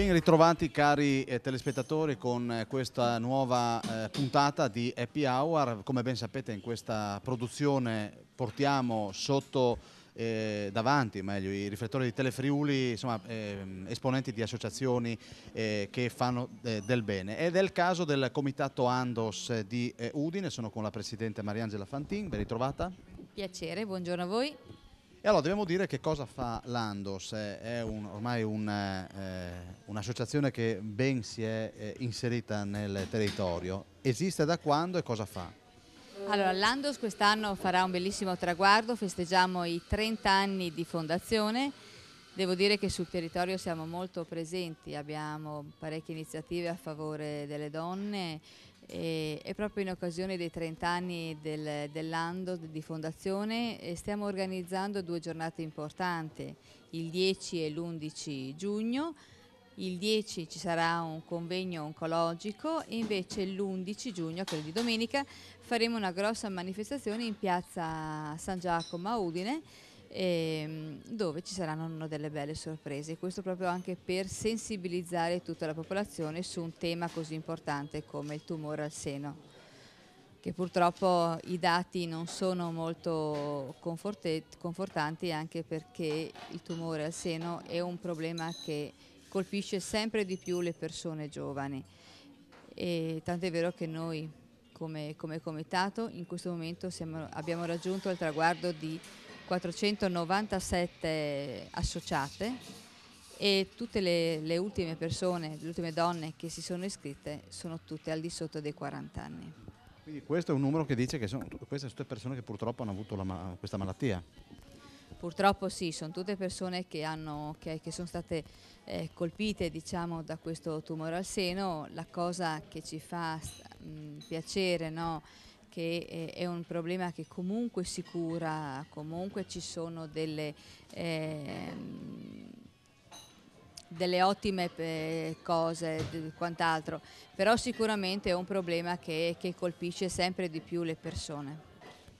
Ben ritrovati cari eh, telespettatori con eh, questa nuova eh, puntata di Happy Hour. Come ben sapete in questa produzione portiamo sotto eh, davanti, meglio, i riflettori di Telefriuli, insomma, eh, esponenti di associazioni eh, che fanno del bene. Ed è il caso del comitato Andos di Udine, sono con la Presidente Mariangela Fantin, ben ritrovata. Piacere, buongiorno a voi. E allora dobbiamo dire che cosa fa l'Andos, è un, ormai un, eh, eh, un'associazione che ben si è eh, inserita nel territorio, esiste da quando e cosa fa? Allora, l'Andos quest'anno farà un bellissimo traguardo, festeggiamo i 30 anni di fondazione, devo dire che sul territorio siamo molto presenti, abbiamo parecchie iniziative a favore delle donne, e, e, proprio in occasione dei 30 anni del, dell'ando di fondazione stiamo organizzando due giornate importanti, il 10 e l'11 giugno. Il 10 ci sarà un convegno oncologico e invece l'11 giugno, quello di domenica, faremo una grossa manifestazione in piazza San Giacomo a Udine e ehm, dove ci saranno delle belle sorprese. Questo proprio anche per sensibilizzare tutta la popolazione su un tema così importante come il tumore al seno che purtroppo i dati non sono molto confortanti anche perché il tumore al seno è un problema che colpisce sempre di più le persone giovani. E tant'è vero che noi come, come comitato in questo momento siamo, abbiamo raggiunto il traguardo di 497 associate e tutte le, le, ultime persone, le ultime donne che si sono iscritte sono tutte al di sotto dei 40 anni. Quindi questo è un numero che dice che sono, queste sono tutte persone che purtroppo hanno avuto la, questa malattia. Purtroppo sì, sono tutte persone che, hanno, che, che sono state eh, colpite diciamo, da questo tumore al seno. La cosa che ci fa mh, piacere no? che eh, è un problema che comunque si cura, comunque ci sono delle, eh, delle ottime eh, cose, e quant'altro, però sicuramente è un problema che, che colpisce sempre di più le persone.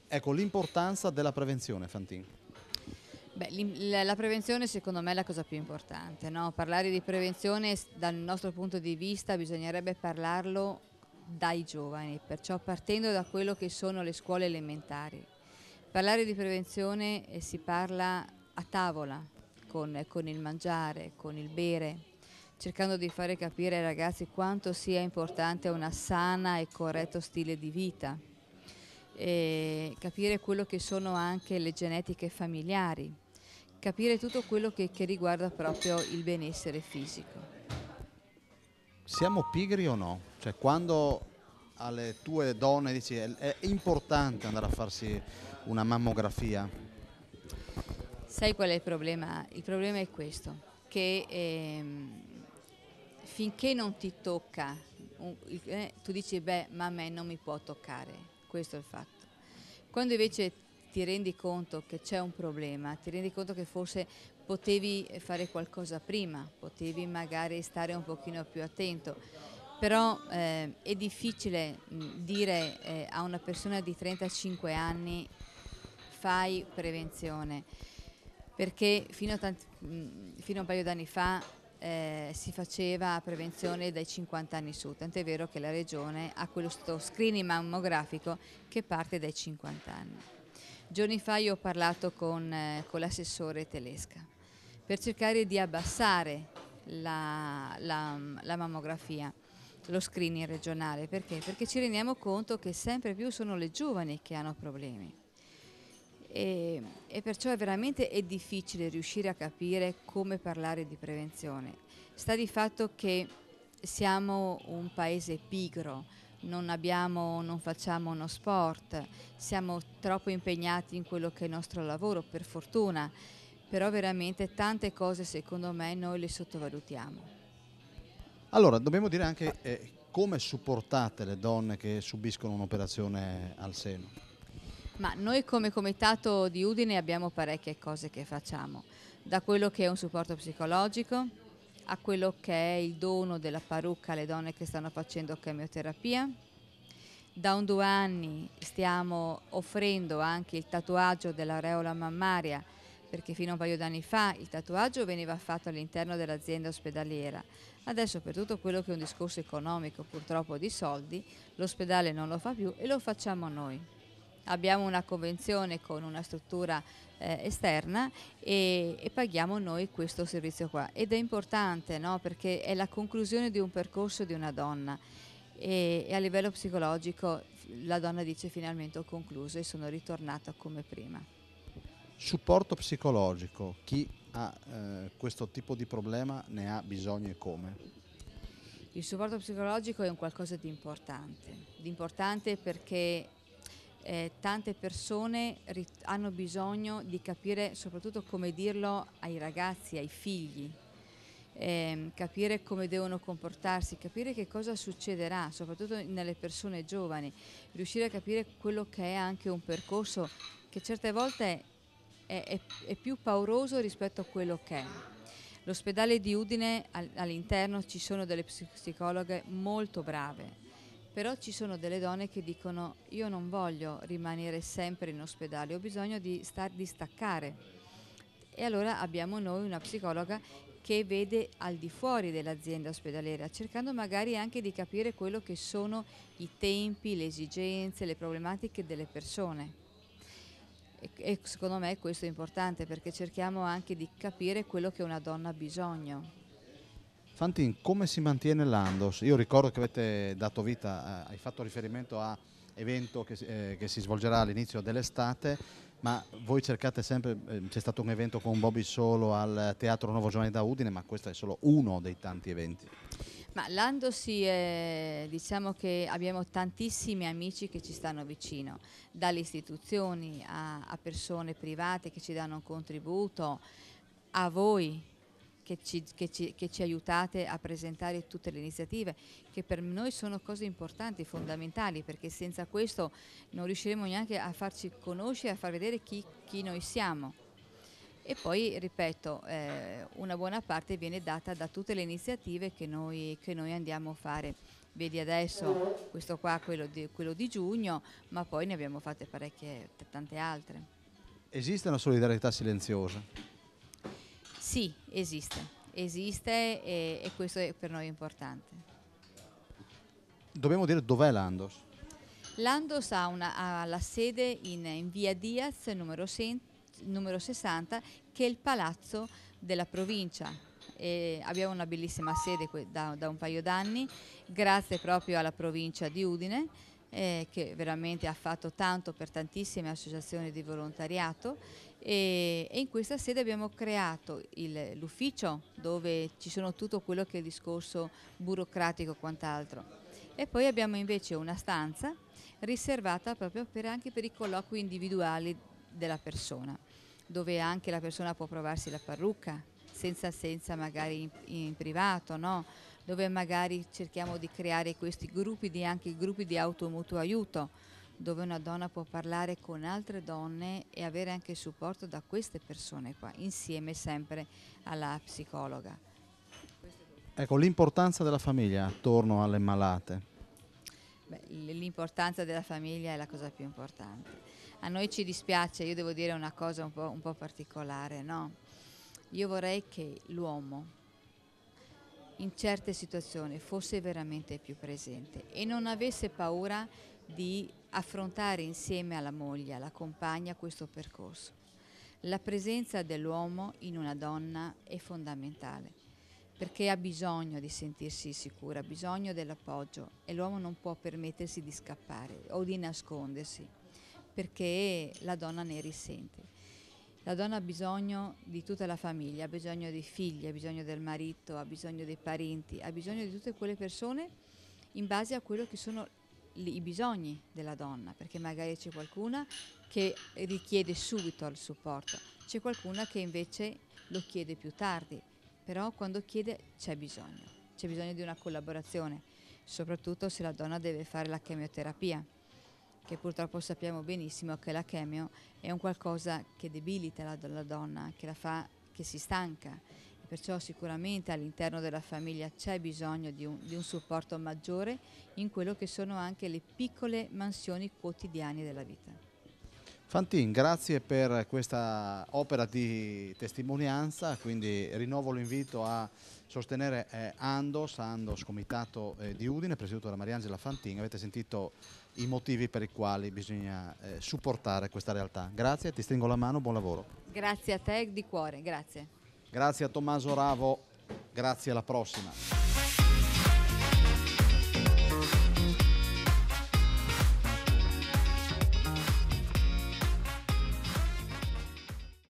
Ecco, l'importanza della prevenzione, Fantin. Beh, la prevenzione secondo me è la cosa più importante, no? parlare di prevenzione dal nostro punto di vista bisognerebbe parlarlo dai giovani, perciò partendo da quello che sono le scuole elementari. Parlare di prevenzione eh, si parla a tavola, con, con il mangiare, con il bere, cercando di fare capire ai ragazzi quanto sia importante una sana e corretto stile di vita, e capire quello che sono anche le genetiche familiari, capire tutto quello che, che riguarda proprio il benessere fisico siamo pigri o no? Cioè, quando alle tue donne dici è, è importante andare a farsi una mammografia? Sai qual è il problema? Il problema è questo, che ehm, finché non ti tocca, eh, tu dici beh ma a me non mi può toccare, questo è il fatto. Quando invece ti rendi conto che c'è un problema, ti rendi conto che forse potevi fare qualcosa prima, potevi magari stare un pochino più attento, però eh, è difficile mm, dire eh, a una persona di 35 anni fai prevenzione, perché fino a, tanti, mm, fino a un paio d'anni fa eh, si faceva prevenzione dai 50 anni su, tant'è vero che la regione ha questo screening mammografico che parte dai 50 anni. Giorni fa io ho parlato con, eh, con l'assessore Telesca per cercare di abbassare la, la, la mammografia lo screening regionale. Perché? Perché ci rendiamo conto che sempre più sono le giovani che hanno problemi. E, e perciò è veramente è difficile riuscire a capire come parlare di prevenzione. Sta di fatto che siamo un paese pigro, non, abbiamo, non facciamo uno sport, siamo troppo impegnati in quello che è il nostro lavoro, per fortuna però veramente tante cose secondo me noi le sottovalutiamo. Allora, dobbiamo dire anche eh, come supportate le donne che subiscono un'operazione al seno? Ma noi come comitato di Udine abbiamo parecchie cose che facciamo, da quello che è un supporto psicologico a quello che è il dono della parrucca alle donne che stanno facendo chemioterapia. Da un due anni stiamo offrendo anche il tatuaggio dell'areola mammaria perché fino a un paio d'anni fa il tatuaggio veniva fatto all'interno dell'azienda ospedaliera. Adesso per tutto quello che è un discorso economico, purtroppo di soldi, l'ospedale non lo fa più e lo facciamo noi. Abbiamo una convenzione con una struttura eh, esterna e, e, paghiamo noi questo servizio qua. Ed è importante no? perché è la conclusione di un percorso di una donna e, e a livello psicologico la donna dice finalmente ho concluso e sono ritornata come prima supporto psicologico, chi ha eh, questo tipo di problema ne ha bisogno e come? Il supporto psicologico è un qualcosa di importante, di importante perché eh, tante persone hanno bisogno di capire soprattutto come dirlo ai ragazzi, ai figli, eh, capire come devono comportarsi, capire che cosa succederà, soprattutto nelle persone giovani, riuscire a capire quello che è anche un percorso che certe volte è, è, è più pauroso rispetto a quello che è. L'ospedale di Udine all'interno ci sono delle psicologhe molto brave, però ci sono delle donne che dicono io non voglio rimanere sempre in ospedale, ho bisogno di, star, di staccare. E allora abbiamo noi una psicologa che vede al di fuori dell'azienda ospedaliera, cercando magari anche di capire quello che sono i tempi, le esigenze, le problematiche delle persone. E, secondo me questo è importante perché cerchiamo anche di capire quello che una donna ha bisogno. Fantin, come si mantiene l'Andos? Io ricordo che avete dato vita, eh, hai fatto riferimento a evento che, eh, che si svolgerà all'inizio dell'estate, ma voi cercate sempre, eh, c'è stato un evento con Bobby solo al Teatro Nuovo Giovanni da Udine, ma questo è solo uno dei tanti eventi. Ma Lando sì, eh, diciamo che abbiamo tantissimi amici che ci stanno vicino, dalle istituzioni a, a persone private che ci danno un contributo, a voi che ci, che, ci, che ci, aiutate a presentare tutte le iniziative, che per noi sono cose importanti, fondamentali, perché senza questo non riusciremo neanche a farci conoscere, a far vedere chi, chi noi siamo. E poi, ripeto, eh, una buona parte viene data da tutte le iniziative che noi, che noi andiamo a fare. Vedi adesso questo qua, quello di, quello di giugno, ma poi ne abbiamo fatte parecchie, tante altre. Esiste una solidarietà silenziosa? Sì, esiste, esiste e, e questo è per noi importante. Dobbiamo dire dov'è l'Andos? L'Andos ha, ha la sede in, in via Diaz, numero 100, numero 60 che è il palazzo della provincia. E abbiamo una bellissima sede da, da un paio d'anni grazie proprio alla provincia di Udine eh, che veramente ha fatto tanto per tantissime associazioni di volontariato e, e in questa sede abbiamo creato l'ufficio dove ci sono tutto quello che è il discorso burocratico e quant'altro e poi abbiamo invece una stanza riservata proprio per, anche per i colloqui individuali della persona, dove anche la persona può provarsi la parrucca, senza, senza magari in, in privato, no? dove magari cerchiamo di creare questi gruppi, di, anche gruppi di automutuo aiuto, dove una donna può parlare con altre donne e avere anche supporto da queste persone qua, insieme sempre alla psicologa. Ecco, l'importanza della famiglia attorno alle malate. L'importanza della famiglia è la cosa più importante a noi ci dispiace, io devo dire una cosa un po', un po particolare, no? Io vorrei che l'uomo in certe situazioni fosse veramente più presente e non avesse paura di affrontare insieme alla moglie, alla compagna questo percorso. La presenza dell'uomo in una donna è fondamentale perché ha bisogno di sentirsi sicura, ha bisogno dell'appoggio e l'uomo non può permettersi di scappare o di nascondersi perché la donna ne risente. La donna ha bisogno di tutta la famiglia, ha bisogno dei figli, ha bisogno del marito, ha bisogno dei parenti, ha bisogno di tutte quelle persone in base a quello che sono i bisogni della donna, perché magari c'è qualcuna che richiede subito il supporto, c'è qualcuna che invece lo chiede più tardi, però quando chiede c'è bisogno, c'è bisogno di una collaborazione, soprattutto se la donna deve fare la chemioterapia che purtroppo sappiamo benissimo che la chemio è un qualcosa che debilita la, la donna, che la fa, che si stanca. perciò sicuramente all'interno della famiglia c'è bisogno di un, di un supporto maggiore in quello che sono anche le piccole mansioni quotidiane della vita. Fantin, grazie per questa opera di testimonianza, quindi rinnovo l'invito a sostenere eh, Andos, Andos Comitato eh, di Udine, presieduto da Mariangela Fantin, avete sentito i motivi per i quali bisogna eh, supportare questa realtà. Grazie, ti stringo la mano, buon lavoro. Grazie a te di cuore, grazie. Grazie a Tommaso Ravo, grazie alla prossima.